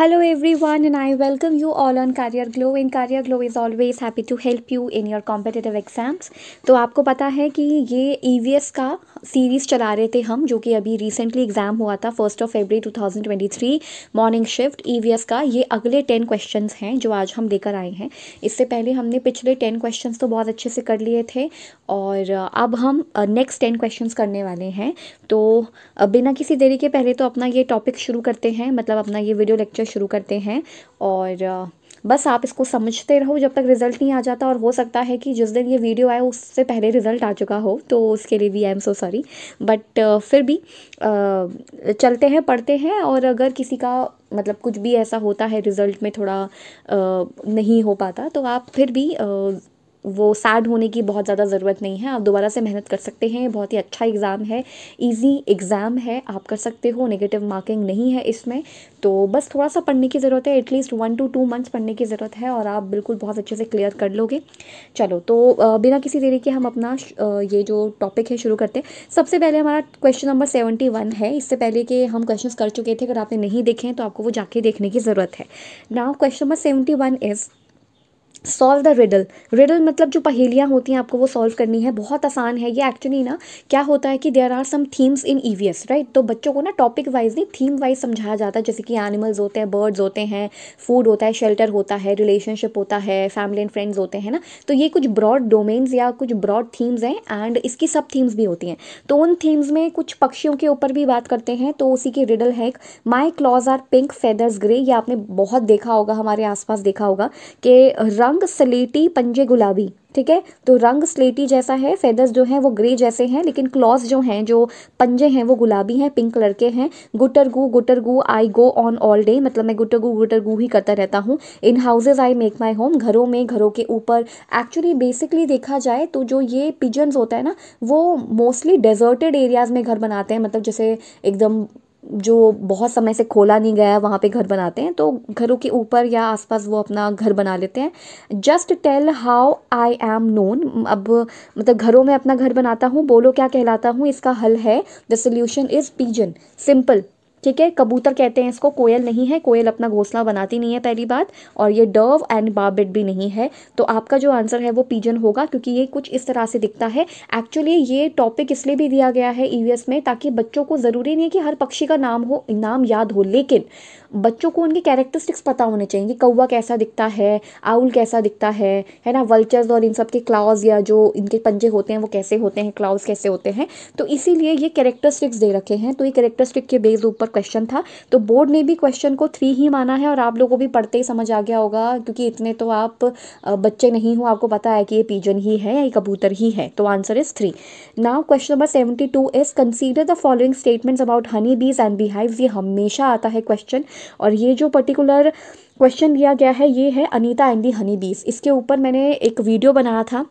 hello everyone and I welcome you all on Career Glow in Career Glow is always happy to help you in your competitive exams तो आपको पता है कि ये S e का series चला रहे थे हम जो कि अभी रिसेंटली एग्ज़ाम हुआ था first of February 2023 morning shift एस का ये अगले टेन क्वेश्चन हैं जो आज हम लेकर आए हैं इससे पहले हमने पिछले टेन क्वेश्चन तो बहुत अच्छे से कर लिए थे और अब हम नेक्स्ट टेन क्वेश्चन करने वाले हैं तो बिना किसी देरी के पहले तो अपना ये टॉपिक शुरू करते हैं मतलब अपना ये वीडियो लेक्चर शुरू करते हैं और बस आप इसको समझते रहो जब तक रिज़ल्ट नहीं आ जाता और हो सकता है कि जिस दिन ये वीडियो आए उससे पहले रिज़ल्ट आ चुका हो तो उसके लिए भी I am so sorry but फिर भी चलते हैं पढ़ते हैं और अगर किसी का मतलब कुछ भी ऐसा होता है रिज़ल्ट में थोड़ा नहीं हो पाता तो आप फिर भी वो सैड होने की बहुत ज़्यादा ज़रूरत नहीं है आप दोबारा से मेहनत कर सकते हैं बहुत ही अच्छा एग्ज़ाम है इजी एग्ज़ाम है आप कर सकते हो नेगेटिव मार्किंग नहीं है इसमें तो बस थोड़ा सा पढ़ने की ज़रूरत है at least one two two months पढ़ने की ज़रूरत है और आप बिल्कुल बहुत अच्छे से क्लियर कर लोगे चलो तो बिना किसी देरी के हम अपना ये जो टॉपिक है शुरू करते हैं सबसे पहले हमारा क्वेश्चन नंबर सेवेंटी वन है इससे पहले कि हम क्वेश्चन कर चुके थे अगर आपने नहीं देखे हैं तो आपको वो जाके देखने की ज़रूरत है now question number seventy one is solve the riddle riddle मतलब जो पहेलियाँ होती हैं आपको वो सॉल्व करनी है बहुत आसान है ये एक्चुअली ना क्या होता है कि there are some themes in E right तो बच्चों को ना टॉपिक वाइज नहीं थीम वाइज समझाया जाता है जैसे कि एनिमल्स होते हैं बर्ड्स होते हैं फूड होता है शेल्टर होता है रिलेशनशिप होता है फैमिली एंड फ्रेंड्स होते हैं ना तो ये कुछ ब्रॉड डोमेन्स या कुछ ब्रॉड थीम्स हैं एंड इसकी सब थीम्स भी होती हैं तो उन थीम्स में कुछ पक्षियों के ऊपर भी बात करते हैं तो उसी की रिडल है एक my claws are pink feathers grey ये आपने बहुत देखा होगा हमारे आसपास देखा होगा कि रफ रंग स्लेटी पंजे गुलाबी ठीक है तो रंग स्लेटी जैसा है फेदर्स जो है वो ग्रे जैसे हैं लेकिन क्लॉज जो हैं जो पंजे हैं वो गुलाबी हैं पिंक कलर के हैं गुटर गु गुटर गु I go on all day मतलब मैं गुटर गु गुटर गु ही करता रहता हूँ in houses I make my home घरों में घरों के ऊपर एक्चुअली बेसिकली देखा जाए तो जो ये पिजन्स होता है ना वो मोस्टली डेजर्टेड एरियाज़ में घर बनाते हैं मतलब जैसे एकदम जो बहुत समय से खोला नहीं गया है वहाँ पे घर बनाते हैं तो घरों के ऊपर या आसपास वो अपना घर बना लेते हैं just tell how I am known अब मतलब घरों में अपना घर बनाता हूँ बोलो क्या कहलाता हूँ इसका हल है the solution is pigeon simple ठीक है कबूतर कहते हैं इसको कोयल नहीं है कोयल अपना घोंसला बनाती नहीं है पहली बात और ये डर्व एंड बाबिट भी नहीं है तो आपका जो आंसर है वो पीजन होगा क्योंकि ये कुछ इस तरह से दिखता है एक्चुअली ये टॉपिक इसलिए भी दिया गया है ईवीएस e में ताकि बच्चों को ज़रूरी नहीं है कि हर पक्षी का नाम हो नाम याद हो लेकिन बच्चों को उनके कैरेक्टरिस्टिक्स पता होने चाहिए कि कौवा कैसा दिखता है आउल कैसा दिखता है है ना वल्चर्स और इन सब के क्लाउज या जो इनके पंजे होते हैं वो कैसे होते हैं क्लाउज कैसे होते हैं तो इसीलिए ये कैरेक्टरिस्टिक्स दे रखे हैं तो ये कैरेक्टरिस्टिक के बेस ऊपर क्वेश्चन था तो बोर्ड ने भी क्वेश्चन को थ्री ही माना है और आप लोगों को भी पढ़ते ही समझ आ गया होगा क्योंकि इतने तो आप बच्चे नहीं हो आपको पता है कि ये पीजन ही है या कबूतर ही है तो answer is three now question number seventy two is consider the following statements about honey bees and beehive ये हमेशा आता है क्वेश्चन और ये जो पर्टिकुलर क्वेश्चन दिया गया है ये है अनीता एंड दी हनी बीज इसके ऊपर मैंने एक वीडियो बनाया था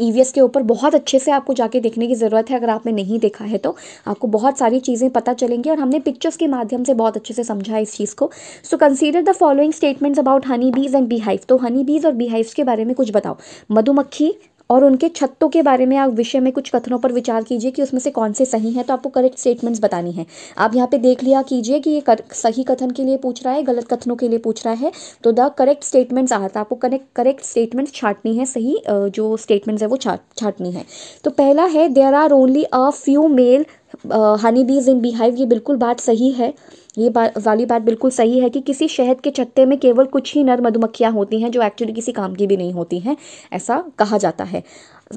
ई e के ऊपर बहुत अच्छे से आपको जाके देखने की ज़रूरत है अगर आपने नहीं देखा है तो आपको बहुत सारी चीज़ें पता चलेंगी और हमने पिक्चर्स के माध्यम से बहुत अच्छे से समझा है इस चीज़ को so consider the following statements about honey bees and beehive तो हनी बीज और बीहाइव्स के बारे में कुछ बताओ मधुमक्खी और उनके छत्तों के बारे में आप विषय में कुछ कथनों पर विचार कीजिए कि उसमें से कौन से सही हैं तो आपको करेक्ट स्टेटमेंट्स बतानी है आप यहाँ पे देख लिया कीजिए कि ये कर, सही कथन के लिए पूछ रहा है गलत कथनों के लिए पूछ रहा है तो द करेक्ट स्टेटमेंट्स रहा था आपको कनेक्ट करेक्ट स्टेटमेंट्स छाटनी है सही जो स्टेटमेंट्स है वो छाट छाटनी है तो पहला है there are only a few male honey bees in beehive ये बिल्कुल बात सही है ये बात वाली बात बिल्कुल सही है कि किसी शहद के छत्ते में केवल कुछ ही नर मधुमक्खियाँ होती हैं जो एक्चुअली किसी काम की भी नहीं होती हैं ऐसा कहा जाता है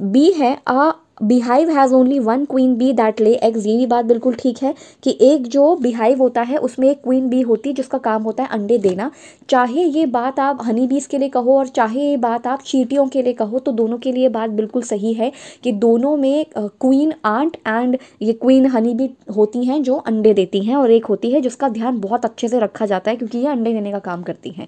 बी है a beehive has only one queen bee that lay eggs ये भी बात बिल्कुल ठीक है कि एक जो बिहाइव होता है उसमें एक क्वीन बी होती है जिसका काम होता है अंडे देना चाहे ये बात आप हनी बीज के लिए कहो और चाहे ये बात आप चीटियों के लिए कहो तो दोनों के लिए बात बिल्कुल सही है कि दोनों में क्वीन आंट एंड ये क्वीन हनी बी होती हैं जो अंडे देती हैं और एक होती है जिसका ध्यान बहुत अच्छे से रखा जाता है क्योंकि ये अंडे देने का काम करती हैं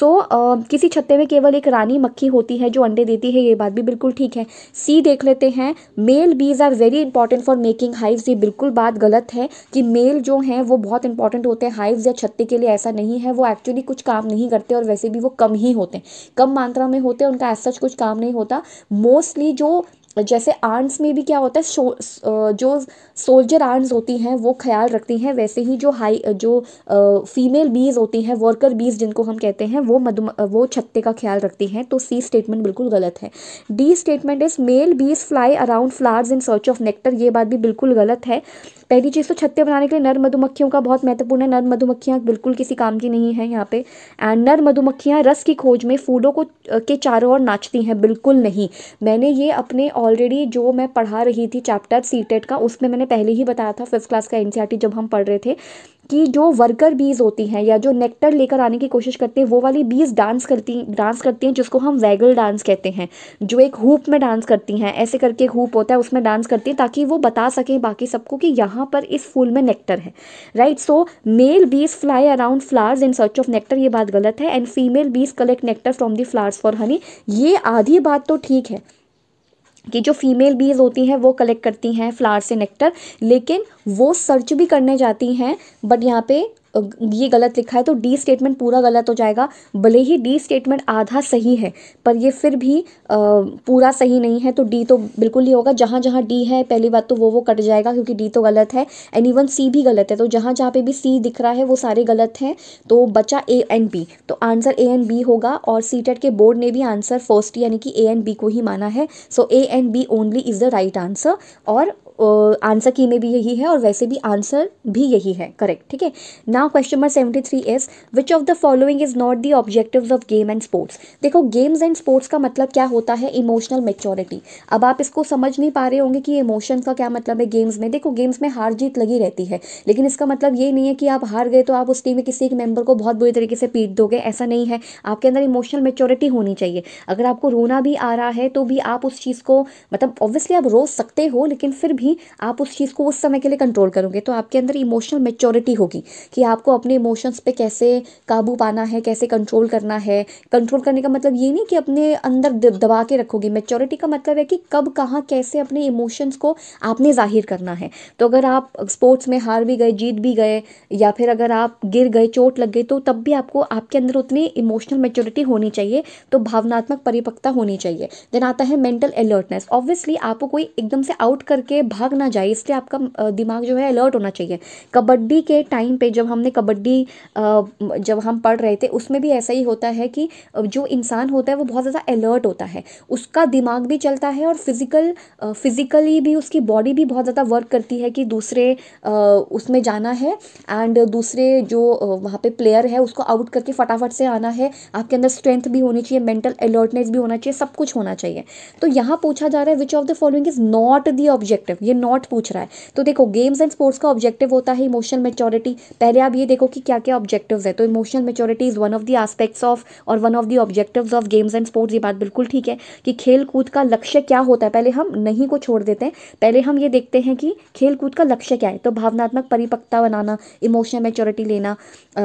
सो so, किसी छत्ते में केवल एक रानी मक्खी होती है जो अंडे देती है ये बात भी बिल्कुल ठीक है सी देख लेते हैं male bees are very important for making hives ये बिल्कुल बात गलत है कि मेल जो हैं वो बहुत इंपॉर्टेंट होते हैं हाइव्स या छत्ते के लिए ऐसा नहीं है वो एक्चुअली कुछ काम नहीं करते और वैसे भी वो कम ही होते हैं कम मात्रा में होते हैं उनका ऐसा कुछ काम नहीं होता मोस्टली जो जैसे आर्म्स में भी क्या होता है जो सोल्जर आर्म्स होती हैं वो ख्याल रखती हैं वैसे ही जो हाई जो फीमेल बीज होती हैं वर्कर बीज जिनको हम कहते हैं वो मधु वो छत्ते का ख्याल रखती हैं तो सी स्टेटमेंट बिल्कुल गलत है D statement is male bees fly around flowers in search of nectar ये बात भी बिल्कुल गलत है पहली चीज़ तो छत्ते बनाने के लिए नर मधुमक्खियों का बहुत महत्वपूर्ण है नर मधुमक्खियाँ बिल्कुल किसी काम की नहीं है यहाँ पे एंड नर मधुमक्खियाँ रस की खोज में फूलों को के चारों ओर नाचती हैं बिल्कुल नहीं मैंने ये अपने और ऑलरेडी जो मैं पढ़ा रही थी चैप्टर सी का उसमें मैंने पहले ही बताया था फिफ्थ क्लास का एन e जब हम पढ़ रहे थे कि जो वर्कर बीज होती हैं या जो नेक्टर लेकर आने की कोशिश करते हैं वो वाली बीज डांस करती डांस करती हैं जिसको हम वैगल डांस कहते हैं जो एक हुप में डांस करती हैं ऐसे करके हुप होता है उसमें डांस करती हैं ताकि वो बता सकें बाकी सबको कि यहाँ पर इस फूल में नेक्टर है right so male bees fly around flowers in search of nectar ये बात गलत है and female bees collect nectar from the flowers for honey ये आधी बात तो ठीक है कि जो फीमेल बीज होती हैं वो कलेक्ट करती हैं फ्लावर से नेक्टर लेकिन वो सर्च भी करने जाती हैं बट यहाँ पे ये गलत लिखा है तो डी स्टेटमेंट पूरा गलत हो जाएगा भले ही डी स्टेटमेंट आधा सही है पर ये फिर भी पूरा सही नहीं है तो डी तो बिल्कुल ही होगा जहाँ जहाँ डी है पहली बात तो वो वो कट जाएगा क्योंकि डी तो गलत है एंड इवन सी भी गलत है तो जहाँ जहाँ पे भी सी दिख रहा है वो सारे गलत हैं तो बचा ए एंड बी तो आंसर ए एंड बी होगा और सी के बोर्ड ने भी आंसर फर्स्ट यानी कि ए एंड बी को ही माना है so A and B only is the right answer और आंसर की में भी यही है और वैसे भी आंसर भी यही है करेक्ट ठीक है ना now question number seventy three is which of the following is not the objective of game and sports देखो गेम्स एंड स्पोर्ट्स का मतलब क्या होता है इमोशनल मेच्योरिटी अब आप इसको समझ नहीं पा रहे होंगे कि इमोशन का क्या मतलब है गेम्स में देखो गेम्स में हार जीत लगी रहती है लेकिन इसका मतलब ये नहीं है कि आप हार गए तो आप उस टीम में किसी एक मेंबर को बहुत बुरी तरीके से पीट दोगे ऐसा नहीं है आपके अंदर इमोशनल मेच्योरिटी होनी चाहिए अगर आपको रोना भी आ रहा है तो भी आप उस चीज़ को मतलब ऑब्वियसली आप रो सकते हो लेकिन फिर भी आप उस चीज़ को उस समय के लिए कंट्रोल करोगे तो आपके अंदर इमोशनल मेच्योरिटी होगी कि आपको अपने इमोशंस पे कैसे काबू पाना है कैसे कंट्रोल करना है कंट्रोल करने का मतलब ये नहीं कि अपने अंदर दबा के रखोगे मेच्योरिटी का मतलब है कि कब कहाँ कैसे अपने इमोशंस को आपने जाहिर करना है तो अगर आप स्पोर्ट्स में हार भी गए जीत भी गए या फिर अगर आप गिर गए चोट लग गई तो तब भी आपको आपके अंदर उतनी इमोशनल मेच्योरिटी होनी चाहिए तो भावनात्मक परिपक्वता होनी चाहिए देन आता है मेंटल अलर्टनेस ऑब्वियसली आपको कोई एकदम से आउट करके भाग ना जाए इसलिए आपका दिमाग जो है अलर्ट होना चाहिए कबड्डी के टाइम पे जब हम हमने कबड्डी जब हम पढ़ रहे थे उसमें भी ऐसा ही होता है कि जो इंसान होता है वो बहुत ज़्यादा अलर्ट होता है उसका दिमाग भी चलता है और फिज़िकल फिज़िकली भी उसकी बॉडी भी बहुत ज़्यादा वर्क करती है कि दूसरे उसमें जाना है एंड दूसरे जो वहाँ पे प्लेयर है उसको आउट करके फटाफट से आना है आपके अंदर स्ट्रेंथ भी होनी चाहिए मेंटल अलर्टनेस भी होना चाहिए सब कुछ होना चाहिए तो यहाँ पूछा जा रहा है which of the following is not the objective ये नॉट पूछ रहा है तो देखो गेम्स एंड स्पोर्ट्स का ऑब्जेक्टिव होता है इमोशनल मेचोरिटी पहले आप ये देखो कि क्या क्या ऑब्जेक्टिव है तो emotional maturity is one of the aspects of और one of the objectives of games and sports ये बात बिल्कुल ठीक है कि खेल कूद का लक्ष्य क्या होता है पहले हम नहीं को छोड़ देते हैं पहले हम ये देखते हैं कि खेल कूद का लक्ष्य क्या है तो भावनात्मक परिपक्वता बनाना इमोशनल मेचोरिटी लेना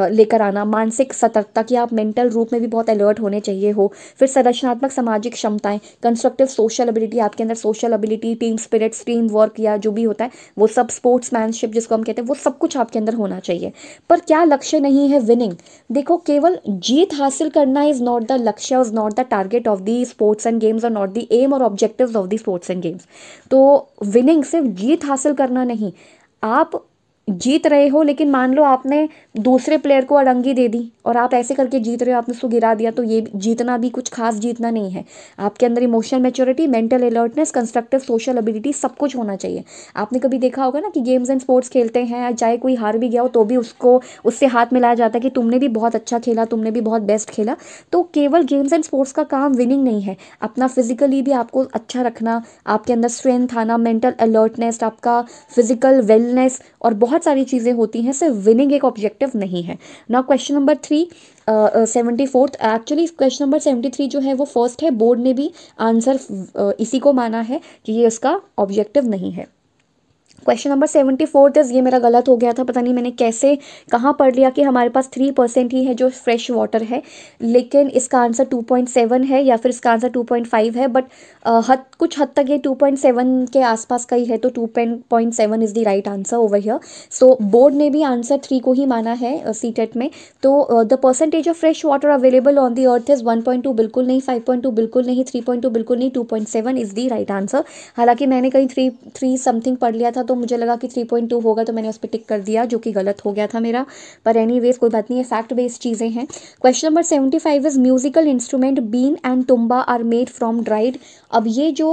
लेकर आना मानसिक सतर्कता कि आप मेंटल रूप में भी बहुत अलर्ट होने चाहिए हो फिर संरचनात्मक सामाजिक क्षमताएं कंस्ट्रक्टिव सोशल एबिलिटी आपके अंदर social ability team spirits team work या जो भी होता है वो सब स्पोर्ट्स मैनशिप जिसको हम कहते हैं वो सब कुछ आपके अंदर होना चाहिए पर क्या लक्ष्य नहीं है विनिंग देखो केवल जीत हासिल करना इज़ नॉट द लक्ष्य is not the target of the sports and games और नॉट द एम और objective of the sports and games तो विनिंग सिर्फ जीत हासिल करना नहीं आप जीत रहे हो लेकिन मान लो आपने दूसरे प्लेयर को अड़ंगी दे दी और आप ऐसे करके जीत रहे हो आपने उसको गिरा दिया तो ये जीतना भी कुछ खास जीतना नहीं है आपके अंदर emotional maturity mental alertness constructive social ability सब कुछ होना चाहिए आपने कभी देखा होगा ना कि गेम्स एंड स्पोर्ट्स खेलते हैं चाहे कोई हार भी गया हो तो भी उसको उससे हाथ मिलाया जाता है कि तुमने भी बहुत अच्छा खेला तुमने भी बहुत बेस्ट खेला तो केवल गेम्स एंड स्पोर्ट्स का काम विनिंग नहीं है अपना फिजिकली भी आपको अच्छा रखना आपके अंदर स्ट्रेंथ आना मेंटल अलर्टनेस आपका फिजिकल वेलनेस और बहुत बहुत सारी चीज़ें होती हैं सिर्फ विनिंग एक ऑब्जेक्टिव नहीं है ना question number three seventy fourth actually question number seventy three जो है वो फर्स्ट है बोर्ड ने भी आंसर uh, इसी को माना है कि ये उसका ऑब्जेक्टिव नहीं है question number seventy fourth is ये मेरा गलत हो गया था पता नहीं मैंने कैसे कहाँ पढ़ लिया कि हमारे पास थ्री परसेंट ही है जो फ्रेश वाटर है लेकिन इसका आंसर टू पॉइंट सेवन है या फिर इसका आंसर टू पॉइंट फाइव है बट हद कुछ हद तक ये टू पॉइंट सेवन के आसपास का ही है तो two point seven is the right answer over here so board ने भी आंसर थ्री को ही माना है सी टेट e में तो the percentage of fresh water available on the earth is one point two बिल्कुल नहीं फाइव पॉइंट टू बिल्कुल नहीं थ्री पॉइंट टू बिल्कुल नहीं two point seven is the right answer हालांकि मैंने कहीं थ्री थ्री समथिंग पढ़ लिया था तो तो मुझे लगा कि थ्री पॉइंट टू होगा तो मैंने उस पर टिक कर दिया जो कि गलत हो गया था मेरा पर एनी वेज कोई बात नहीं है फैक्ट बेस्ड चीज़ें हैं question number seventy five is musical instrument been and tumba are made from dried अब ये जो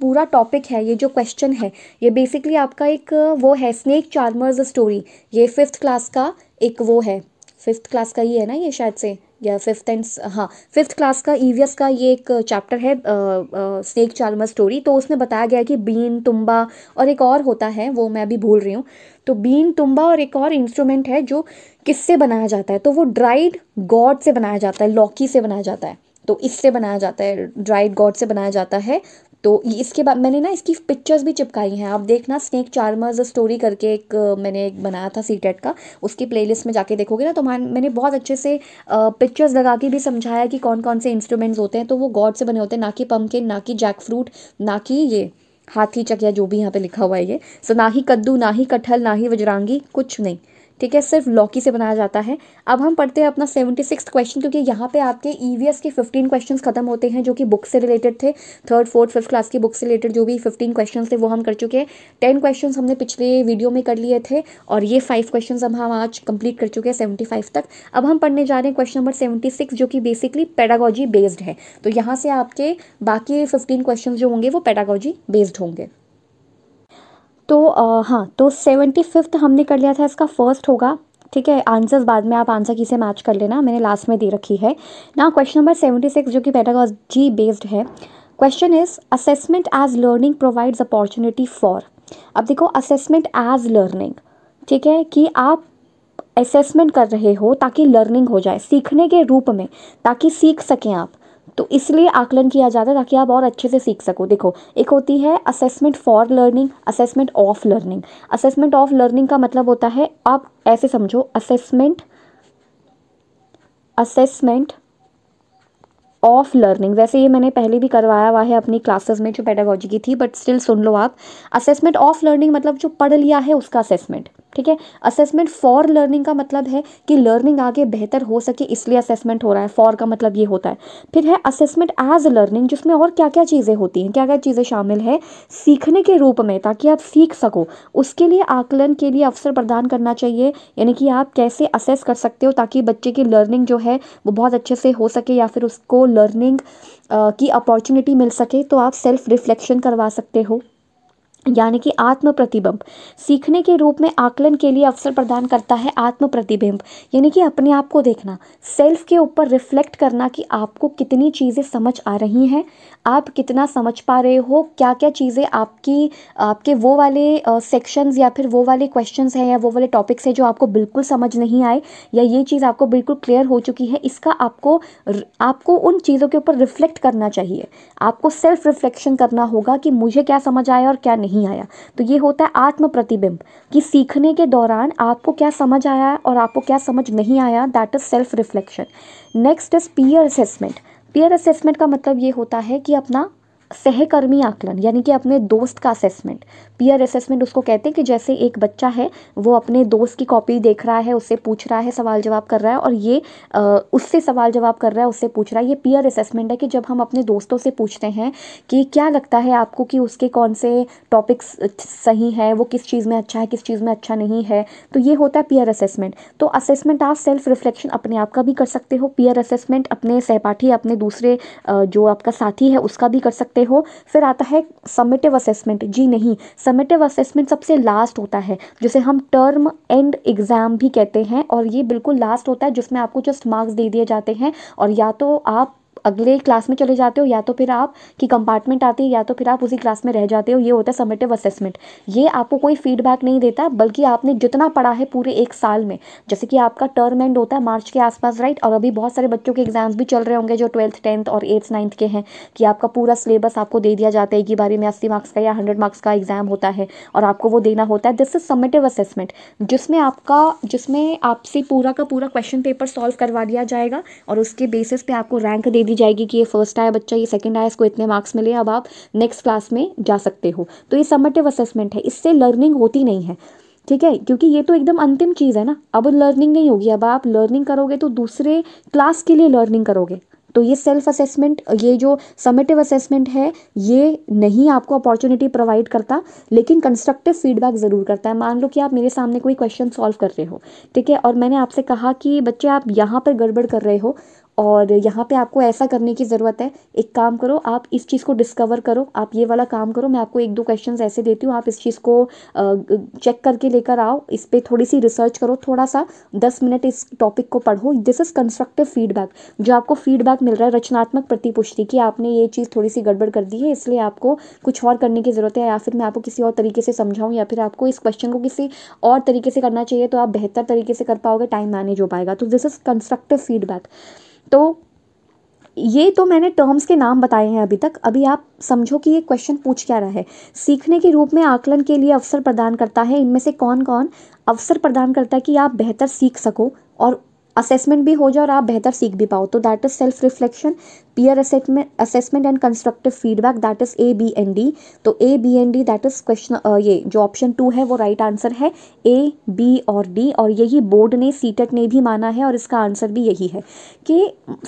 पूरा टॉपिक है ये जो क्वेश्चन है ये बेसिकली आपका एक वो है स्नेक चार्मर्स स्टोरी ये फिफ्थ क्लास का एक वो है फिफ्थ क्लास का ही है ना ये शायद से या फिफ्थ एंड हाँ फिफ्थ क्लास का ईवीएस e का ये एक चैप्टर है स्नेक चार्मर स्टोरी तो उसमें बताया गया है कि बीन तुम्बा और एक और होता है वो मैं अभी भूल रही हूँ तो बीन तुम्बा और एक और इंस्ट्रूमेंट है जो किससे बनाया जाता है तो वो ड्राइड गॉड से बनाया जाता है लौकी से बनाया जाता है तो इससे बनाया जाता है ड्राइड गॉड से बनाया जाता है तो इसके बाद मैंने ना इसकी पिक्चर्स भी चिपकाई हैं आप देखना स्नैक चार्मर्स स्टोरी करके एक मैंने एक बनाया था सी टेट e का उसकी प्लेलिस्ट में जाके देखोगे ना तो मैंने बहुत अच्छे से पिक्चर्स लगा के भी समझाया कि कौन कौन से इंस्ट्रूमेंट्स होते हैं तो वो गॉड से बने होते हैं ना कि पम्पकिन ना कि जैक फ्रूट ना कि ये हाथी चकिया जो भी यहाँ पे लिखा हुआ है ये सो ना ही कद्दू ना ही कटहल ना ही वजरांगी कुछ नहीं ठीक है सिर्फ लॉकी से बनाया जाता है अब हम पढ़ते हैं अपना सेवेंटी सिक्स क्वेश्चन क्योंकि यहाँ पे आपके ई e के फिफ्टीन क्वेश्चन खत्म होते हैं जो कि बुक से रिलेटेड थे थर्ड फोर्थ फिफ्थ क्लास की बुक से रिलेटेड जो भी फिफ्टीन क्वेश्चन थे वो हम कर चुके हैं टेन क्वेश्चन हमने पिछले वीडियो में कर लिए थे और ये फाइव क्वेश्चन हम हम आज कंप्लीट कर चुके हैं सेवेंटी फाइव तक अब हम पढ़ने जा रहे हैं क्वेश्चन नंबर सेवेंटी सिक्स जो कि बेसिकली पैडागॉजी बेस्ड है तो यहाँ से आपके बाकी फिफ्टीन क्वेश्चन जो होंगे वो पैडागॉजी बेस्ड होंगे तो आ, हाँ तो सेवेंटी फिफ्थ हमने कर लिया था इसका फर्स्ट होगा ठीक है आंसर्स बाद में आप आंसर किसे मैच कर लेना मैंने लास्ट में दे रखी है ना क्वेश्चन नंबर सेवेंटी सिक्स जो कि जी बेस्ड है question is assessment as learning provides opportunity for अब देखो असेसमेंट एज लर्निंग ठीक है कि आप असेसमेंट कर रहे हो ताकि लर्निंग हो जाए सीखने के रूप में ताकि सीख सकें आप तो इसलिए आकलन किया जाता है ताकि आप और अच्छे से सीख सको देखो एक होती है assessment for learning assessment of learning assessment of learning का मतलब होता है आप ऐसे समझो असेसमेंट असेसमेंट ऑफ लर्निंग वैसे ये मैंने पहले भी करवाया हुआ है अपनी क्लासेस में जो पेडागोजी की थी बट स्टिल सुन लो आप असेसमेंट ऑफ लर्निंग मतलब जो पढ़ लिया है उसका असेसमेंट ठीक है असेसमेंट फॉर लर्निंग का मतलब है कि लर्निंग आगे बेहतर हो सके इसलिए असेसमेंट हो रहा है फॉर का मतलब ये होता है फिर है असेसमेंट एज लर्निंग जिसमें और क्या क्या चीज़ें होती हैं क्या क्या चीज़ें शामिल है सीखने के रूप में ताकि आप सीख सको उसके लिए आकलन के लिए अवसर प्रदान करना चाहिए यानी कि आप कैसे असेस कर सकते हो ताकि बच्चे की लर्निंग जो है वो बहुत अच्छे से हो सके या फिर उसको लर्निंग की अपॉर्चुनिटी मिल सके तो आप सेल्फ रिफ्लेक्शन करवा सकते हो यानी कि आत्म प्रतिबिंब सीखने के रूप में आकलन के लिए अवसर प्रदान करता है आत्म प्रतिबिंब यानी कि अपने आप को देखना सेल्फ के ऊपर रिफ्लेक्ट करना कि आपको कितनी चीज़ें समझ आ रही हैं आप कितना समझ पा रहे हो क्या क्या चीज़ें आपकी आपके वो वाले सेक्शंस या फिर वो वाले क्वेश्चंस हैं या वो वाले टॉपिक्स हैं जो आपको बिल्कुल समझ नहीं आए या ये चीज़ आपको बिल्कुल क्लियर हो चुकी है इसका आपको आपको उन चीज़ों के ऊपर रिफ्लेक्ट करना चाहिए आपको सेल्फ रिफ्लेक्शन करना होगा कि मुझे क्या समझ आया और क्या नहीं आया तो ये होता है आत्म प्रतिबिंब कि सीखने के दौरान आपको क्या समझ आया और आपको क्या समझ नहीं आया that is self reflection next is peer assessment peer assessment का मतलब ये होता है कि अपना सहकर्मी आकलन यानी कि अपने दोस्त का असेसमेंट पीयर असेसमेंट उसको कहते हैं कि जैसे एक बच्चा है वो अपने दोस्त की कॉपी देख रहा है उससे पूछ रहा है सवाल जवाब कर रहा है और ये उससे सवाल जवाब कर रहा है उससे पूछ रहा है ये पीयर असेसमेंट है कि जब हम अपने दोस्तों से पूछते हैं कि क्या लगता है आपको कि उसके कौन से टॉपिक्स सही हैं वो किस चीज़ में अच्छा है किस चीज़ में अच्छा नहीं है तो ये होता है पीयर असेसमेंट तो असेसमेंट आप सेल्फ रिफ्लेक्शन अपने आप का भी कर सकते हो पीयर असेसमेंट अपने सहपाठी अपने दूसरे जो आपका साथी है उसका भी कर सकते हो फिर आता है समेटिव असेसमेंट जी नहीं समेटिव असेसमेंट सबसे लास्ट होता है जिसे हम टर्म एंड एग्ज़ाम भी कहते हैं और ये बिल्कुल लास्ट होता है जिसमें आपको जस्ट मार्क्स दे दिए जाते हैं और या तो आप अगले क्लास में चले जाते हो या तो फिर आप कि कंपार्टमेंट आती है या तो फिर आप उसी क्लास में रह जाते हो ये होता है समेटिव असेसमेंट ये आपको कोई फीडबैक नहीं देता बल्कि आपने जितना पढ़ा है पूरे एक साल में जैसे कि आपका टर्म एंड होता है मार्च के आसपास राइट और अभी बहुत सारे बच्चों के एग्जाम्स भी चल रहे होंगे जो ट्वेल्थ टेंथ और एट्थ नाइन्थ के हैं कि आपका पूरा सिलेबस आपको दे दिया जाता है कि बारे में अस्सी मार्क्स का या हंड्रेड मार्क्स का एग्जाम होता है और आपको वो देना होता है दिस इज समेटिव असेसमेंट जिसमें आपका जिसमें आपसे पूरा का पूरा क्वेश्चन पेपर सॉल्व करवा दिया जाएगा और उसके बेसिस पे आपको रैंक दे दी जाएगी कि ये फर्स्ट आया बच्चा ये सेकंड आया इसको इतने मार्क्स मिले अब आप नेक्स्ट क्लास में जा सकते हो तो ये समटिव असेसमेंट है इससे लर्निंग होती नहीं है ठीक है क्योंकि ये तो एकदम अंतिम चीज़ है ना अब लर्निंग नहीं होगी अब आप लर्निंग करोगे तो दूसरे क्लास के लिए लर्निंग करोगे तो ये सेल्फ असेसमेंट ये जो समेटिव असेसमेंट है ये नहीं आपको अपॉर्चुनिटी प्रोवाइड करता लेकिन कंस्ट्रक्टिव फीडबैक ज़रूर करता है मान लो कि आप मेरे सामने कोई क्वेश्चन सॉल्व कर रहे हो ठीक है और मैंने आपसे कहा कि बच्चे आप यहाँ पर गड़बड़ कर रहे हो और यहाँ पे आपको ऐसा करने की ज़रूरत है एक काम करो आप इस चीज़ को डिस्कवर करो आप ये वाला काम करो मैं आपको एक दो क्वेश्चन ऐसे देती हूँ आप इस चीज़ को चेक करके लेकर आओ इस पर थोड़ी सी रिसर्च करो थोड़ा सा दस मिनट इस टॉपिक को पढ़ो दिस इज़ कंस्ट्रक्टिव फीडबैक जो आपको फीडबैक मिल रहा है रचनात्मक प्रतिपुष्टि कि आपने ये चीज़ थोड़ी सी गड़बड़ कर दी है इसलिए आपको कुछ और करने की ज़रूरत है या फिर मैं आपको किसी और तरीके से समझाऊँ या फिर आपको इस क्वेश्चन को किसी और तरीके से करना चाहिए तो आप बेहतर तरीके से कर पाओगे टाइम मैनेज हो पाएगा तो दिस इज़ कंस्ट्रक्टिव फीडबैक तो ये तो मैंने टर्म्स के नाम बताए हैं अभी तक अभी आप समझो कि ये क्वेश्चन पूछ क्या रहा है सीखने के रूप में आकलन के लिए अवसर प्रदान करता है इनमें से कौन कौन अवसर प्रदान करता है कि आप बेहतर सीख सको और असेसमेंट भी हो जाए और आप बेहतर सीख भी पाओ तो that is self reflection peer assessment and constructive feedback that is A B and D तो A B and D that is question ये जो ऑप्शन टू है वो राइट right आंसर है ए बी और डी और यही बोर्ड ने सीटेट e ने भी माना है और इसका आंसर भी यही है कि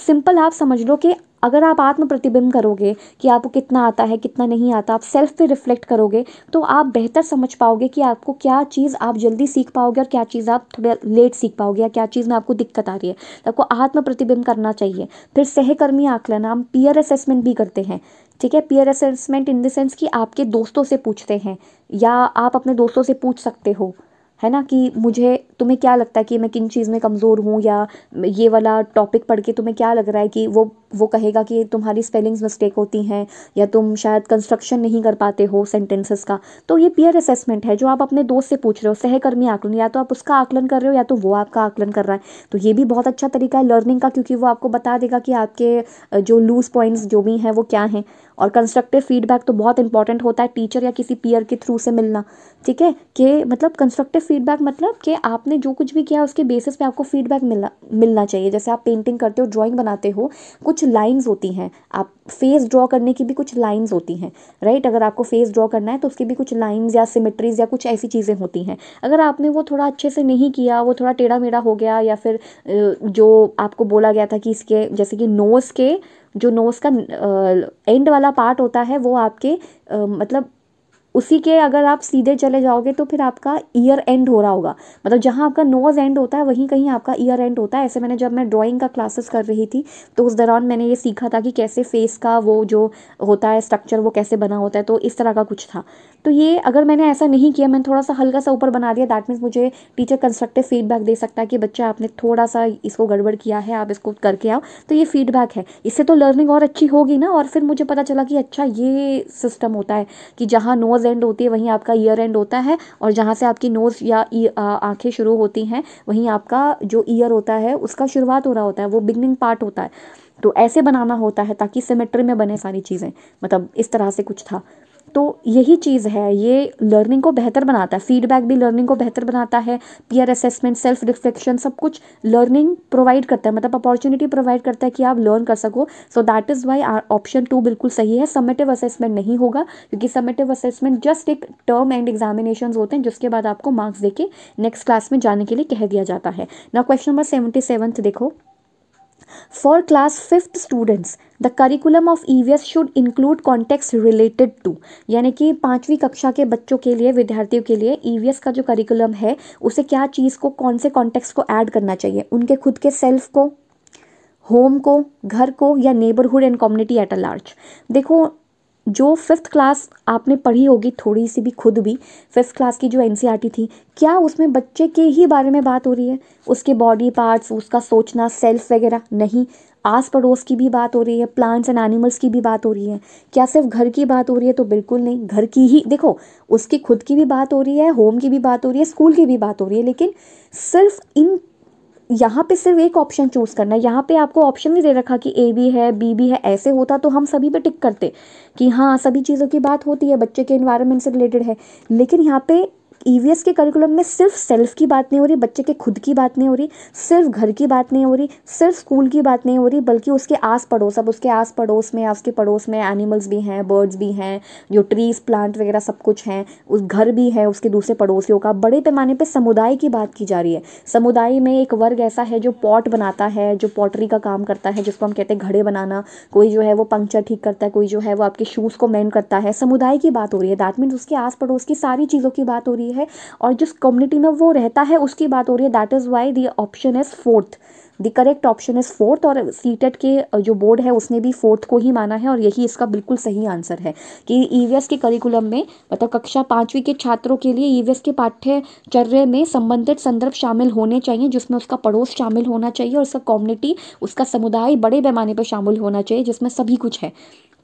सिंपल आप समझ लो कि अगर आप आत्म प्रतिबिंब करोगे कि आपको कितना आता है कितना नहीं आता आप सेल्फ पे रिफ्लेक्ट करोगे तो आप बेहतर समझ पाओगे कि आपको क्या चीज़ आप जल्दी सीख पाओगे और क्या चीज़ आप थोड़ा लेट सीख पाओगे या क्या चीज़ में आपको दिक्कत आ रही है तो आपको आत्म प्रतिबिंब करना चाहिए फिर सहकर्मी आकलन हम पीयर असेसमेंट भी करते हैं ठीक है peer assessment in the sense कि आपके दोस्तों से पूछते हैं या आप अपने दोस्तों से पूछ सकते हो है ना कि मुझे तुम्हें क्या लगता है कि मैं किन चीज़ में कमज़ोर हूँ या ये वाला टॉपिक पढ़ के तुम्हें क्या लग रहा है कि वो वो कहेगा कि तुम्हारी स्पेलिंग्स मिस्टेक होती हैं या तुम शायद कंस्ट्रक्शन नहीं कर पाते हो सेंटेंसेस का तो ये पीयर असेसमेंट है जो आप अपने दोस्त से पूछ रहे हो सहकर्मी आकलन या तो आप उसका आकलन कर रहे हो या तो वो आपका आकलन कर रहा है तो ये भी बहुत अच्छा तरीका है लर्निंग का क्योंकि वो आपको बता देगा कि आपके जो लूज पॉइंट्स जो भी हैं वो क्या हैं और कंस्ट्रक्टिव फीडबैक तो बहुत इंपॉर्टेंट होता है टीचर या किसी पीयर के थ्रू से मिलना ठीक है कि मतलब कंस्ट्रक्टिव फीडबैक मतलब कि आपने जो कुछ भी किया उसके बेसिस पे आपको फीडबैक मिलना मिलना चाहिए जैसे आप पेंटिंग करते हो ड्राइंग बनाते हो कुछ कुछ लाइंस होती हैं आप फेस ड्रॉ करने की भी कुछ लाइंस होती हैं राइट अगर आपको फेस ड्रॉ करना है तो उसकी भी कुछ लाइंस या सिमेट्रीज या कुछ ऐसी चीज़ें होती हैं अगर आपने वो थोड़ा अच्छे से नहीं किया वो थोड़ा टेढ़ा मेढ़ा हो गया या फिर जो आपको बोला गया था कि इसके जैसे कि नोज़ के जो नोज़ का एंड वाला पार्ट होता है वो आपके मतलब उसी के अगर आप सीधे चले जाओगे तो फिर आपका ईयर एंड हो रहा होगा मतलब जहाँ आपका नोज एंड होता है वहीं कहीं आपका ईयर एंड होता है ऐसे मैंने जब मैं ड्राइंग का क्लासेस कर रही थी तो उस दौरान मैंने ये सीखा था कि कैसे फेस का वो जो होता है स्ट्रक्चर वो कैसे बना होता है तो इस तरह का कुछ था तो ये अगर मैंने ऐसा नहीं किया मैंने थोड़ा सा हल्का सा ऊपर बना दिया दैट मीन्स मुझे टीचर कंस्ट्रक्टिव फीडबैक दे सकता है कि बच्चा आपने थोड़ा सा इसको गड़बड़ किया है आप इसको करके आओ तो ये फीडबैक है इससे तो लर्निंग और अच्छी होगी ना और फिर मुझे पता चला कि अच्छा ये सिस्टम होता है कि जहाँ नोज नोज़ एंड होती है वहीं आपका ईयर एंड होता है और जहाँ से आपकी नोज़ या e, आँखें शुरू होती हैं वहीं आपका जो ईयर होता है उसका शुरुआत हो रहा होता है वो बिगनिंग पार्ट होता है तो ऐसे बनाना होता है ताकि सिमेट्री में बने सारी चीज़ें मतलब इस तरह से कुछ था तो यही चीज़ है ये लर्निंग को बेहतर बनाता है फीडबैक भी लर्निंग को बेहतर बनाता है पीयर असेसमेंट सेल्फ रिफ्लेक्शन सब कुछ लर्निंग प्रोवाइड करता है मतलब अपॉर्चुनिटी प्रोवाइड करता है कि आप लर्न कर सको so that is why option two बिल्कुल सही है समेटिव असेसमेंट नहीं होगा क्योंकि समेटिव असेसमेंट जस्ट एक टर्म एंड एग्जामिनेशन होते हैं जिसके बाद आपको मार्क्स देके नेक्स्ट क्लास में जाने के लिए कह दिया जाता है ना क्वेश्चन नंबर सेवेंटी देखो For class 5th students, the curriculum of E V S should include contexts related to यानी कि पाँचवीं कक्षा के बच्चों के लिए विद्यार्थियों के लिए ई वी एस का जो करिकुलम है उसे क्या चीज़ को कौन से कॉन्टेक्स्ट को ऐड करना चाहिए उनके खुद के सेल्फ को होम को घर को या neighbourhood and community at a large देखो जो फिफ्थ क्लास आपने पढ़ी होगी थोड़ी सी भी खुद भी फिफ्थ क्लास की जो एन e थी क्या उसमें बच्चे के ही बारे में बात हो रही है उसके बॉडी पार्ट्स उसका सोचना सेल्फ वगैरह नहीं आस पड़ोस की भी बात हो रही है प्लांट्स एंड एनिमल्स की भी बात हो रही है क्या सिर्फ घर की बात हो रही है तो बिल्कुल नहीं घर की ही देखो उसकी खुद की भी बात हो रही है होम की भी बात हो रही है स्कूल की भी बात हो रही है लेकिन सिर्फ इन यहाँ पे सिर्फ एक ऑप्शन चूज़ करना है यहाँ पे आपको ऑप्शन नहीं दे रखा कि ए भी है बी भी है ऐसे होता तो हम सभी पे टिक करते कि हाँ सभी चीज़ों की बात होती है बच्चे के इन्वायरमेंट से रिलेटेड है लेकिन यहाँ पे ई e के करिकुलम में सिर्फ सेल्फ की बात नहीं हो रही बच्चे के खुद की बात नहीं हो रही सिर्फ घर की बात नहीं हो रही सिर्फ स्कूल की बात नहीं हो रही बल्कि उसके आस पड़ोस अब उसके आस पड़ोस में उसके पड़ोस में एनिमल्स भी हैं बर्ड्स भी हैं जो ट्रीज प्लांट वगैरह सब कुछ हैं उस घर भी है उसके दूसरे पड़ोसियों का बड़े पैमाने पर समुदाय की बात की जा रही है समुदाय में एक वर्ग ऐसा है जो पॉट बनाता है जो पॉटरी का काम करता है जिसको हम कहते हैं घड़े बनाना कोई जो है वो पंक्चर ठीक करता है कोई जो है वो आपके शूज़ को मेन करता है समुदाय की बात हो रही है दैट मीन्स उसके आस पड़ोस की सारी चीज़ों की बात हो रही है रही है और जिस कम्युनिटी में वो रहता है उसकी बात हो रही है that is why the option is fourth the correct option is fourth और सीटेट के जो बोर्ड है उसने भी फोर्थ को ही माना है और यही इसका बिल्कुल सही आंसर है कि ई e के करिकुलम में मतलब कक्षा पाँचवीं के छात्रों के लिए ई e के पाठ्यचर्य में संबंधित संदर्भ शामिल होने चाहिए जिसमें उसका पड़ोस शामिल होना चाहिए और उसका कम्युनिटी उसका समुदाय बड़े पैमाने पर शामिल होना चाहिए जिसमें सभी कुछ है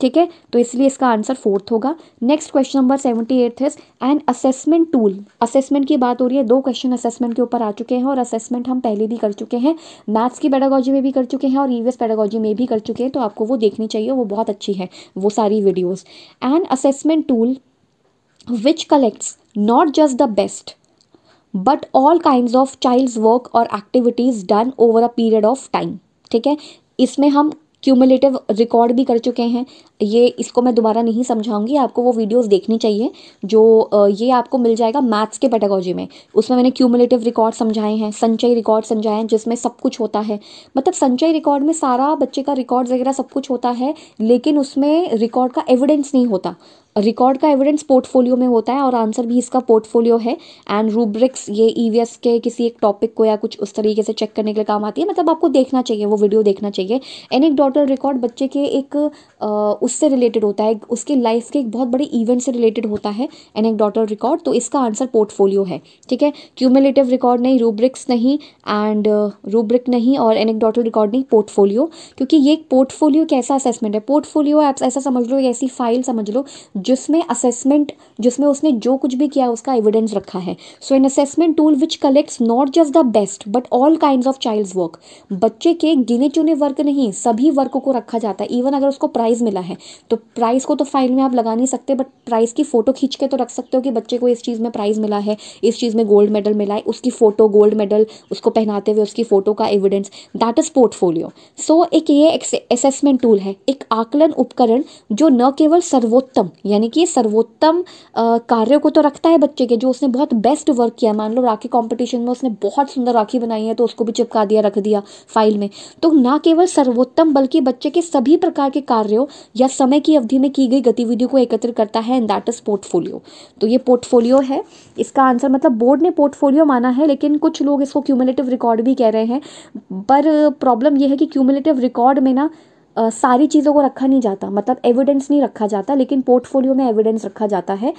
ठीक है तो इसलिए इसका आंसर फोर्थ होगा next question number seventy eight है एंड असेसमेंट टूल असेसमेंट की बात हो रही है दो क्वेश्चन असेसमेंट के ऊपर आ चुके हैं और असेसमेंट हम पहले भी कर चुके हैं मैथ्स की पैडागॉजी में भी कर चुके हैं और ईवीएस e पैडागॉजी में भी कर चुके हैं तो आपको वो देखनी चाहिए वो बहुत अच्छी है वो सारी videos and assessment tool which collects not just the best but all kind of child work और activities done over a period of time ठीक है इसमें हम क्यूमुलेटिव रिकॉर्ड भी कर चुके हैं ये इसको मैं दोबारा नहीं समझाऊंगी आपको वो वीडियोस देखनी चाहिए जो ये आपको मिल जाएगा मैथ्स के पैटागोजी में उसमें मैंने क्यूमुलेटिव रिकॉर्ड समझाए हैं संचय रिकॉर्ड समझाए हैं जिसमें सब कुछ होता है मतलब संचय रिकॉर्ड में सारा बच्चे का रिकॉर्ड वगैरह सब कुछ होता है लेकिन उसमें रिकॉर्ड का एविडेंस नहीं होता रिकॉर्ड का एविडेंस पोर्टफोलियो में होता है और आंसर भी इसका पोर्टफोलियो है एंड रूब्रिक्स ये ई e के किसी एक टॉपिक को या कुछ उस तरीके से चेक करने के लिए काम आती है मतलब आपको देखना चाहिए वो वीडियो देखना चाहिए डॉटल रिकॉर्ड बच्चे के एक आ, उससे रिलेटेड होता है उसके लाइफ के एक बहुत बड़े इवेंट से रिलेटेड होता है एन एक डॉटर रिकॉर्ड तो इसका आंसर पोर्टफोलियो है ठीक है क्यूमुलेटिव रिकॉर्ड नहीं रूब्रिक्स नहीं एंड रूब्रिक uh, नहीं और एन एक डॉटर रिकॉर्ड नहीं पोर्टफोलियो क्योंकि ये एक पोर्टफोलियो कैसा असेसमेंट है पोर्टफोलियो ऐप्स ऐसा समझ लो ऐसी फाइल समझ लो जिसमें असेसमेंट जिसमें उसने जो कुछ भी किया उसका एविडेंस रखा है so an assessment tool which collects not just the best but all kind of child's work बच्चे के गिने चुने वर्क नहीं सभी वर्क को रखा जाता है इवन अगर उसको प्राइज मिला है तो प्राइस को तो फाइल में आप लगा नहीं सकते बट प्राइस की फ़ोटो खींच के तो रख सकते हो कि बच्चे को इस चीज़ में प्राइज़ मिला है इस चीज़ में गोल्ड मेडल मिला है उसकी फ़ोटो गोल्ड मेडल उसको पहनाते हुए उसकी फ़ोटो का evidence that is portfolio so एक ये असेसमेंट टूल है एक आकलन उपकरण जो न केवल सर्वोत्तम यानी कि सर्वोत्तम कार्य को तो रखता है बच्चे के जो उसने बहुत बेस्ट वर्क किया मान लो राखी कॉम्पिटिशन में उसने बहुत सुंदर राखी बनाई है तो उसको भी चिपका दिया रख दिया फाइल में तो ना केवल सर्वोत्तम बल्कि बच्चे के सभी प्रकार के कार्यों या या मतलब समय की अवधि में की गई गतिविधियों को एकत्र करता है एंड दैट इज़ पोर्टफोलियो तो ये पोर्टफोलियो है इसका आंसर मतलब बोर्ड ने पोर्टफोलियो माना है लेकिन कुछ लोग इसको क्यूमुलेटिव रिकॉर्ड भी कह रहे हैं पर प्रॉब्लम यह है कि क्यूमुलेटिव रिकॉर्ड में ना सारी चीज़ों को रखा नहीं जाता मतलब एविडेंस नहीं रखा जाता लेकिन पोर्टफोलियो में एविडेंस रखा जाता है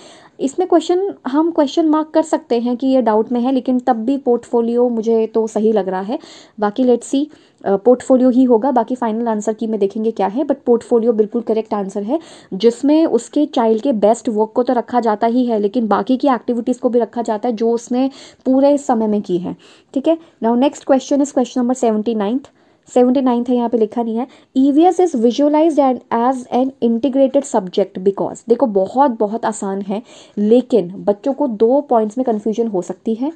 इसमें क्वेश्चन हम क्वेश्चन मार्क कर सकते हैं कि ये डाउट में है लेकिन तब भी पोर्टफोलियो मुझे तो सही लग रहा है बाकी लेट्स सी पोर्टफोलियो ही होगा बाकी फाइनल आंसर की में देखेंगे क्या है बट पोर्टफोलियो बिल्कुल करेक्ट आंसर है जिसमें उसके चाइल्ड के बेस्ट वर्क को तो रखा जाता ही है लेकिन बाकी की एक्टिविटीज़ को भी रखा जाता है जो उसने पूरे समय में की है ठीक है now next question is question number seventy ninth seventy ninth है यहाँ पे लिखा नहीं है E V S is visualize and as an integrated subject because देखो बहुत बहुत आसान है लेकिन बच्चों को दो पॉइंट्स में कन्फ्यूजन हो सकती है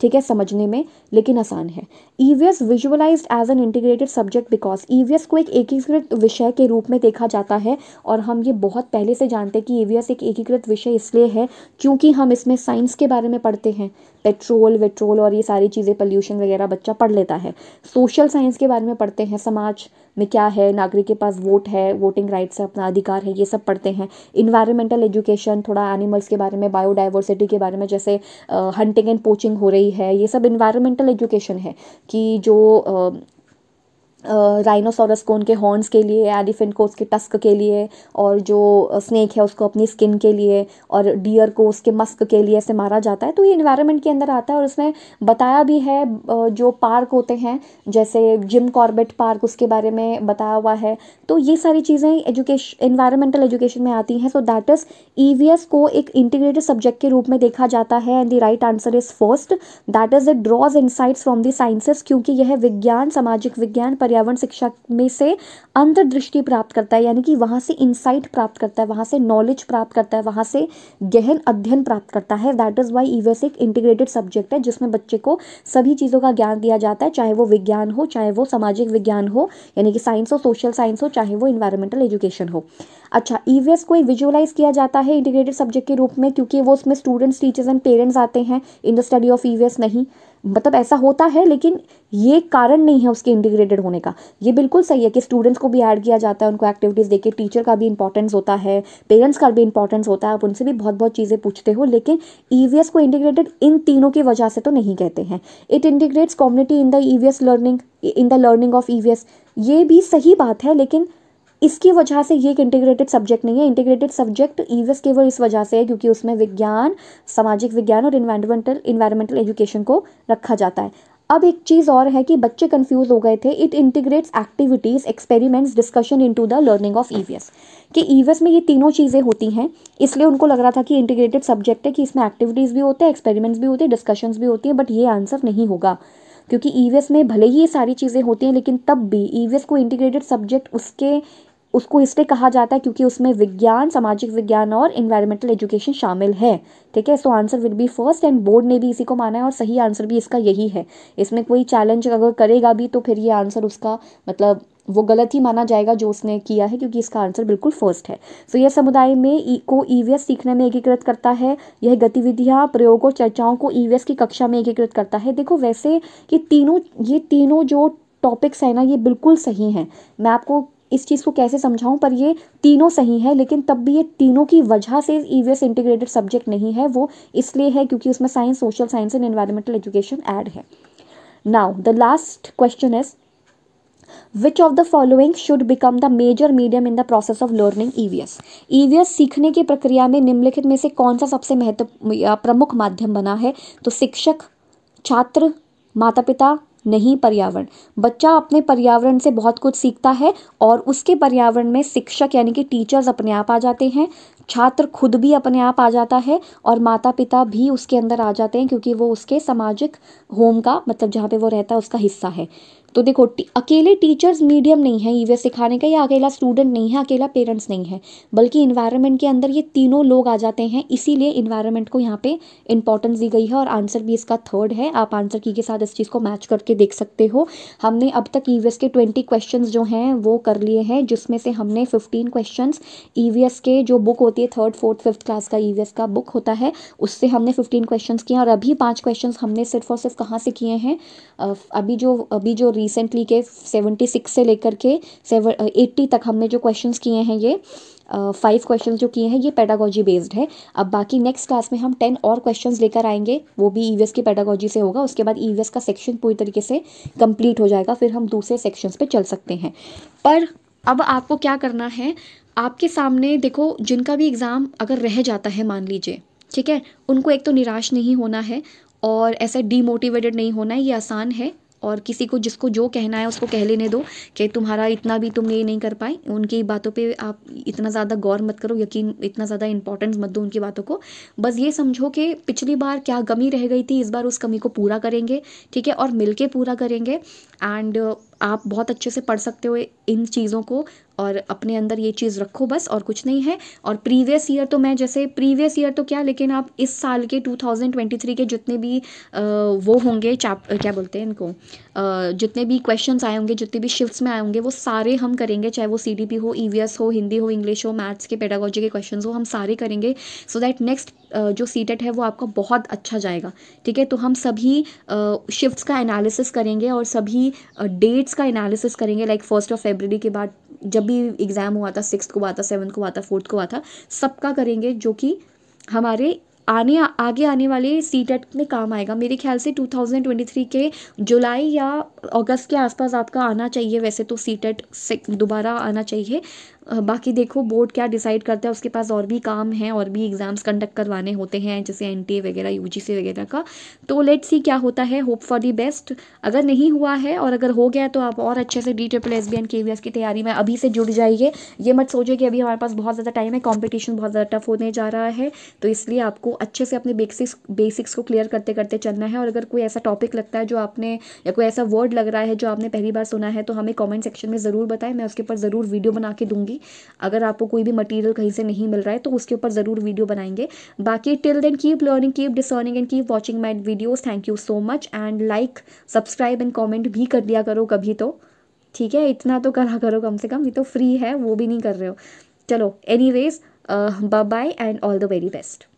ठीक है समझने में लेकिन आसान है EVS visualize as an integrated subject because EVS को एक एकीकृत विषय के रूप में देखा जाता है और हम ये बहुत पहले से जानते हैं कि ईवीएस e एक एकीकृत विषय इसलिए है क्योंकि हम इसमें साइंस के बारे में पढ़ते हैं पेट्रोल वेट्रोल और ये सारी चीज़ें पॉल्यूशन वगैरह बच्चा पढ़ लेता है सोशल साइंस के बारे में पढ़ते हैं समाज में क्या है नागरिक के पास वोट है वोटिंग राइट्स है अपना अधिकार है ये सब पढ़ते हैं इन्वायरमेंटल एजुकेशन थोड़ा एनिमल्स के बारे में बायोडाइवर्सिटी के बारे में जैसे हंटिंग एंड पोचिंग हो रही है ये सब इन्वायरमेंटल एजुकेशन है कि जो uh, राइनोसोरस को उनके हॉर्न्स के लिए एलिफेंट को उसके टस्क के लिए और जो स्नेक है उसको अपनी स्किन के लिए और डियर को उसके मस्क के लिए ऐसे मारा जाता है तो ये इन्वायरमेंट के अंदर आता है और उसमें बताया भी है जो पार्क होते हैं जैसे जिम कॉर्बेट पार्क उसके बारे में बताया हुआ है तो ये सारी चीज़ें एजुकेशन इन्वायरमेंटल एजुकेशन में आती हैं सो दैट इज़ ई को एक इंटीग्रेटेड सब्जेक्ट के रूप में देखा जाता है and the right answer is first that is it draws insights from the sciences क्योंकि यह विज्ञान सामाजिक विज्ञान पर्या पर्यावरण शिक्षा में से अंतर्दृष्टि प्राप्त करता है यानी कि वहाँ से इंसाइट प्राप्त करता है वहाँ से नॉलेज प्राप्त करता है वहाँ से गहन अध्ययन प्राप्त करता है दैट इज़ वाई ईवीएस एक इंटीग्रेटेड सब्जेक्ट है जिसमें बच्चे को सभी चीज़ों का ज्ञान दिया जाता है चाहे वो विज्ञान हो चाहे वो सामाजिक विज्ञान हो यानी कि साइंस हो सोशल साइंस हो चाहे वो इन्वायरमेंटल एजुकेशन हो अच्छा ईवीएस को विजुअलाइज किया जाता है इंटीग्रेटेड सब्जेक्ट के रूप में क्योंकि वो उसमें स्टूडेंट्स टीचर्स एंड पेरेंट्स आते हैं in the study of EVS नहीं मतलब ऐसा होता है लेकिन ये कारण नहीं है उसके इंटीग्रेटेड होने का ये बिल्कुल सही है कि स्टूडेंट्स को भी ऐड किया जाता है उनको एक्टिविटीज़ देके टीचर का भी इंपॉर्टेंस होता है पेरेंट्स का भी इंपॉर्टेंस होता है आप उनसे भी बहुत बहुत चीज़ें पूछते हो लेकिन ई को इंटीग्रेटेड इन तीनों की वजह से तो नहीं कहते हैं it integrates community in the E learning in the learning of E ये भी सही बात है लेकिन इसकी वजह से ये एक इंटीग्रेटेड सब्जेक्ट नहीं है इंटीग्रेटेड सब्जेक्ट ईवेस केवल इस वजह से है क्योंकि उसमें विज्ञान सामाजिक विज्ञान और इन्वायरमेंटल इन्वायरमेंटल एजुकेशन को रखा जाता है अब एक चीज़ और है कि बच्चे कंफ्यूज हो गए थे it integrates activities experiments discussion into the learning of EVS कि ईवीएस में ये तीनों चीज़ें होती हैं इसलिए उनको लग रहा था कि इंटीग्रेटेड सब्जेक्ट है कि इसमें एक्टिविटीज़ भी होते हैं एक्सपेरिमेंट्स भी होते हैं डिस्कशंस भी होती हैं बट ये आंसर नहीं होगा क्योंकि ई में भले ही ये सारी चीज़ें होती हैं लेकिन तब भी ई को इंटीग्रेटेड सब्जेक्ट उसके उसको इसलिए कहा जाता है क्योंकि उसमें विज्ञान सामाजिक विज्ञान और इन्वायरमेंटल एजुकेशन शामिल है ठीक है so answer will be first and board ने भी इसी को माना है और सही आंसर भी इसका यही है इसमें कोई चैलेंज अगर करेगा भी तो फिर ये आंसर उसका मतलब वो गलत ही माना जाएगा जो उसने किया है क्योंकि इसका आंसर बिल्कुल फर्स्ट है सो so, यह समुदाय में ई को ई e सीखने में एकीकृत करता है यह गतिविधियाँ प्रयोग और चर्चाओं को ई e की कक्षा में एकीकृत करता है देखो वैसे ये तीनों ये तीनों जो टॉपिक्स है ना ये बिल्कुल सही हैं मैं आपको इस चीज़ को कैसे समझाऊं पर ये तीनों सही है लेकिन तब भी ये तीनों की वजह से ईवीएस इंटीग्रेटेड सब्जेक्ट नहीं है वो इसलिए है क्योंकि उसमें science social science and environmental education add है now the last question is which of the following should become the major medium in the process of learning EVS EVS सीखने की प्रक्रिया में निम्नलिखित में से कौन सा सबसे महत्व प्रमुख माध्यम बना है तो शिक्षक छात्र माता पिता नहीं पर्यावरण बच्चा अपने पर्यावरण से बहुत कुछ सीखता है और उसके पर्यावरण में शिक्षक यानी कि टीचर्स अपने आप आ जाते हैं छात्र खुद भी अपने आप आ जाता है और माता पिता भी उसके अंदर आ जाते हैं क्योंकि वो उसके सामाजिक होम का मतलब जहाँ पे वो रहता है उसका हिस्सा है तो देखो अकेले टीचर्स मीडियम नहीं है ईवीएस e सिखाने का या अकेला स्टूडेंट नहीं है अकेला पेरेंट्स नहीं है बल्कि इन्वायरमेंट के अंदर ये तीनों लोग आ जाते हैं इसीलिए इन्वायरमेंट को यहाँ पे इंपॉर्टेंस दी गई है और आंसर भी इसका थर्ड है आप आंसर की के साथ इस चीज़ को मैच करके देख सकते हो हमने अब तक ई e के ट्वेंटी क्वेश्चन जो हैं वो कर लिए हैं जिसमें से हमने फिफ्टीन क्वेश्चन ई के जो बुक होती है थर्ड फोर्थ फिफ्थ क्लास का ई e का बुक होता है उससे हमने फिफ्टीन क्वेश्चन किए और अभी पाँच क्वेश्चन हमने सिर्फ और सिर्फ कहाँ से किए हैं अभी जो अभी जो री रिसेंटली के 76 से लेकर के सेवन एट्टी uh, तक हमने जो क्वेश्चंस किए हैं ये फाइव uh, क्वेश्चंस जो किए हैं ये पैडागोजी बेस्ड है अब बाकी नेक्स्ट क्लास में हम टेन और क्वेश्चंस लेकर आएंगे वो भी ईवीएस e की पैडागोजी से होगा उसके बाद ईवीएस e का सेक्शन पूरी तरीके से कंप्लीट हो जाएगा फिर हम दूसरे सेक्शंस पे चल सकते हैं पर अब आपको क्या करना है आपके सामने देखो जिनका भी एग्ज़ाम अगर रह जाता है मान लीजिए ठीक है उनको एक तो निराश नहीं होना है और ऐसे डीमोटिवेटेड नहीं होना है ये आसान है और किसी को जिसको जो कहना है उसको कह लेने दो कि तुम्हारा इतना भी तुम ये नहीं कर पाए उनकी बातों पे आप इतना ज़्यादा गौर मत करो यकीन इतना ज़्यादा इंपॉर्टेंस मत दो उनकी बातों को बस ये समझो कि पिछली बार क्या कमी रह गई थी इस बार उस कमी को पूरा करेंगे ठीक है और मिल पूरा करेंगे एंड आप बहुत अच्छे से पढ़ सकते हो इन चीज़ों को और अपने अंदर ये चीज़ रखो बस और कुछ नहीं है और प्रीवियस ईयर तो मैं जैसे प्रीवियस ईयर तो क्या लेकिन आप इस साल के 2023 के जितने भी आ, वो होंगे चैप क्या बोलते हैं इनको आ, जितने भी क्वेश्चंस आए होंगे जितने भी शिफ्ट्स में आए होंगे वो सारे हम करेंगे चाहे वो सी हो ई e हो हिंदी हो इंग्लिश हो मैथ्स के पेडागोजी के क्वेश्चन हो हम सारे करेंगे सो दैट नेक्स्ट जो सी है वो आपका बहुत अच्छा जाएगा ठीक है तो हम सभी शिफ्ट्स का एनालिसिस करेंगे और सभी डेट्स का एनालिसिस करेंगे लाइक फर्स्ट ऑफ फेबररी के बाद जब भी एग्ज़ाम हुआ था सिक्स को हुआ था सेवन को हुआ था फोर्थ को हुआ था सबका करेंगे जो कि हमारे आने आगे आने वाले सी टेट e में काम आएगा मेरे ख्याल से 2023 के जुलाई या अगस्त के आसपास आपका आना चाहिए वैसे तो e सी टेट दोबारा आना चाहिए बाकी देखो बोर्ड क्या डिसाइड करता है उसके पास और भी काम है और भी एग्ज़ाम्स कंडक्ट करवाने होते हैं जैसे एन e वगैरह यू वगैरह का तो लेट सी क्या होता है होप फॉर दी बेस्ट अगर नहीं हुआ है और अगर हो गया तो आप और अच्छे से D triple S B and K V S की तैयारी में अभी से जुड़ जाइए ये मत सोचिए कि अभी हमारे पास बहुत ज़्यादा टाइम है कॉम्पिटिशन बहुत ज़्यादा टफ होने जा रहा है तो इसलिए आपको अच्छे से अपने बेसिक्स बेसिक्स को क्लियर करते करते चलना है और अगर कोई ऐसा टॉपिक लगता है जो आपने या कोई ऐसा वर्ड लग रहा है जो आपने पहली बार सुना है तो हमें कमेंट सेक्शन में ज़रूर बताएं मैं उसके ऊपर ज़रूर वीडियो बना के दूंगी अगर आपको कोई भी मटेरियल कहीं से नहीं मिल रहा है तो उसके ऊपर ज़रूर वीडियो बनाएंगे बाकी till then keep learning keep discerning and keep watching my videos thank you so much and like subscribe and comment भी कर दिया करो कभी तो ठीक है इतना तो करा करो कम से कम ये तो फ्री है वो भी नहीं कर रहे हो चलो anyways bye and all the very best